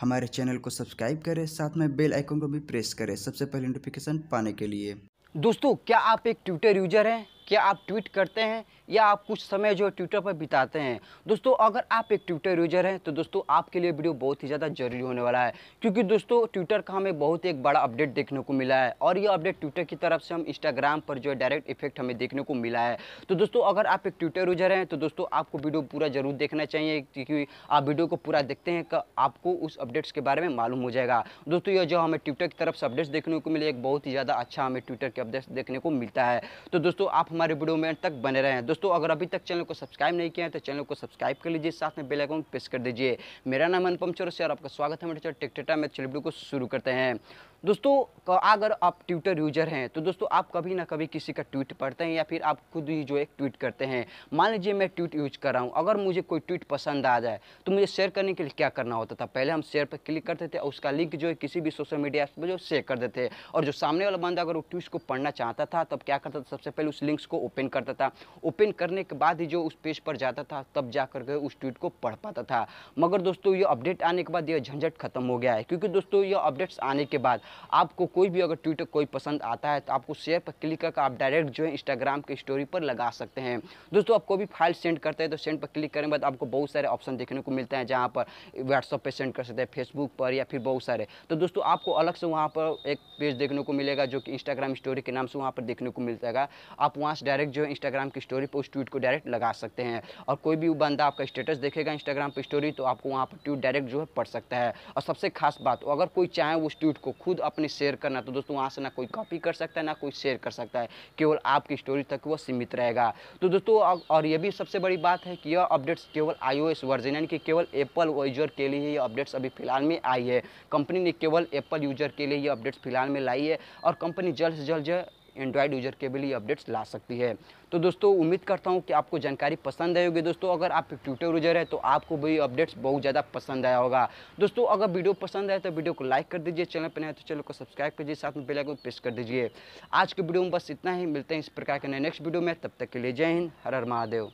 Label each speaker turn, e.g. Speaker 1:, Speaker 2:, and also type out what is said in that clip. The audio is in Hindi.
Speaker 1: हमारे चैनल को सब्सक्राइब करें साथ में बेल आइकन को भी प्रेस करें सबसे पहले नोटिफिकेशन पाने के लिए दोस्तों क्या आप एक ट्विटर यूजर हैं क्या आप ट्वीट करते हैं या आप कुछ समय जो ट्विटर पर बिताते हैं दोस्तों अगर आप एक ट्विटर यूजर हैं तो दोस्तों आपके लिए वीडियो बहुत ही ज़्यादा जरूरी होने वाला है क्योंकि दोस्तों ट्विटर का हमें बहुत एक बड़ा अपडेट देखने को मिला है और यह अपडेट ट्विटर की तरफ से हम इंस्टाग्राम पर जो है डायरेक्ट इफेक्ट हमें देखने को मिला है तो दोस्तों अगर आप एक ट्विटर यूजर हैं तो दोस्तों आपको वीडियो पूरा जरूर देखना चाहिए क्योंकि आप वीडियो को पूरा देखते हैं तो आपको उस अपडेट्स के बारे में मालूम हो जाएगा दोस्तों यह जो हमें ट्विटर की तरफ से अपडेट्स देखने को मिले एक बहुत ही ज़्यादा अच्छा हमें ट्विटर के अपडेट्स देखने को मिलता है तो दोस्तों आप हमारे वीडियो में तक बने रहे हैं दोस्तों अगर अभी तक चैनल को सब्सक्राइब नहीं किया है तो चैनल को सब्सक्राइब कर लीजिए साथ में बेलाइकॉन प्रेस कर दीजिए मेरा नाम अनुपम चौरसी और आपका स्वागत है मेरे चैनल टिकटेटा में चलिए वीडियो को शुरू करते हैं दोस्तों अगर आप ट्विटर यूजर हैं तो दोस्तों आप कभी ना कभी किसी का ट्वीट पढ़ते हैं या फिर आप खुद ही जो एक ट्वीट करते हैं मान लीजिए मैं ट्वीट यूज कर रहा हूँ अगर मुझे कोई ट्वीट पसंद आ जाए तो मुझे शेयर करने के लिए क्या करना होता था पहले हम शेयर पर क्लिक करते थे और उसका लिंक जो है किसी भी सोशल मीडिया पर जो शेयर कर देते और जो सामने वाला बंदा अगर वो ट्वीट को पढ़ना चाहता था तब क्या करता था सबसे पहले उस लिंक को ओपन करता था ओपन करने के बाद ही जो उस पेज पर जाता था तब जा कर के उस ट्वीट को पढ़ पाता था मगर दोस्तों ये अपडेट आने के बाद यह झंझट खत्म हो गया है क्योंकि दोस्तों ये अपडेट्स आने के बाद आपको कोई भी अगर ट्विटर कोई पसंद आता है तो आपको शेयर पर क्लिक करके आप डायरेक्ट जो है इंस्टाग्राम के स्टोरी पर लगा सकते हैं दोस्तों आप कोई भी फाइल सेंड करते हैं तो सेंड पर क्लिक करने के बाद आपको बहुत सारे ऑप्शन देखने को मिलते हैं जहाँ पर व्हाट्सअप पर सेंड कर सकते हैं फेसबुक पर या फिर बहुत सारे तो दोस्तों आपको अलग से वहाँ पर एक पेज देखने को मिलेगा जो कि इंस्टाग्राम स्टोरी के नाम से वहाँ पर देखने को मिल जाएगा आप वहाँ पास डायरेक्ट जो है इंस्टाग्राम की स्टोरी पर उस ट्वीट को डायरेक्ट लगा सकते हैं और कोई भी बंदा आपका स्टेटस देखेगा इंस्टाग्राम पर स्टोरी तो आपको वहाँ पर ट्वीट डायरेक्ट जो है पढ़ सकता है और सबसे खास बात अगर कोई चाहे उस ट्वीट को खुद अपने शेयर करना तो दोस्तों वहाँ से ना कोई कॉपी कर सकता है ना कोई शेयर कर सकता है केवल आपकी स्टोरी तक वो सीमित रहेगा तो दोस्तों और ये भी सबसे बड़ी बात है कि यह अपडेट्स केवल एस वर्जन यानी कि केवल एप्पल यूजर के लिए ये अपडेट्स अभी फिलहाल में आई है कंपनी ने केवल एप्पल यूजर के लिए ये अपडेट्स फिलहाल में लाई है और कंपनी जल्द से जल्द एंड्रॉयड यूजर के भी अपडेट्स ला सकती है तो दोस्तों उम्मीद करता हूँ कि आपको जानकारी पसंद आई होगी दोस्तों अगर आप ट्विटर यूजर है तो आपको भी अपडेट्स बहुत ज़्यादा पसंद आया होगा दोस्तों अगर वीडियो पसंद आए तो वीडियो को लाइक कर दीजिए चैनल पर नए तो चैनल को सब्सक्राइब कर दीजिए साथ में बेलाइकन प्रेस कर दीजिए आज के वीडियो में बस इतना ही मिलते हैं इस प्रकार के नए नेक्स्ट वीडियो में तब तक के लिए जय हिंद हर हर महादेव